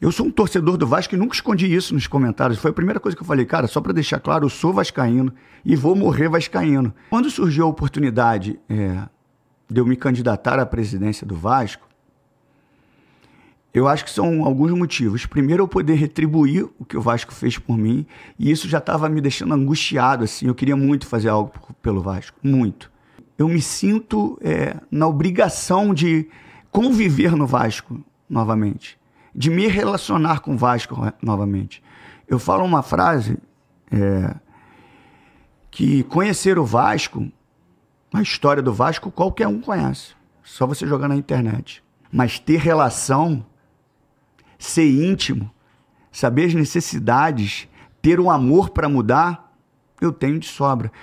Eu sou um torcedor do Vasco e nunca escondi isso nos comentários. Foi a primeira coisa que eu falei, cara, só para deixar claro, eu sou vascaíno e vou morrer vascaíno. Quando surgiu a oportunidade é, de eu me candidatar à presidência do Vasco, eu acho que são alguns motivos. Primeiro, eu poder retribuir o que o Vasco fez por mim, e isso já estava me deixando angustiado, assim. Eu queria muito fazer algo pelo Vasco, muito. Eu me sinto é, na obrigação de conviver no Vasco novamente de me relacionar com o Vasco novamente. Eu falo uma frase é, que conhecer o Vasco, a história do Vasco, qualquer um conhece. Só você jogar na internet. Mas ter relação, ser íntimo, saber as necessidades, ter um amor para mudar, eu tenho de sobra.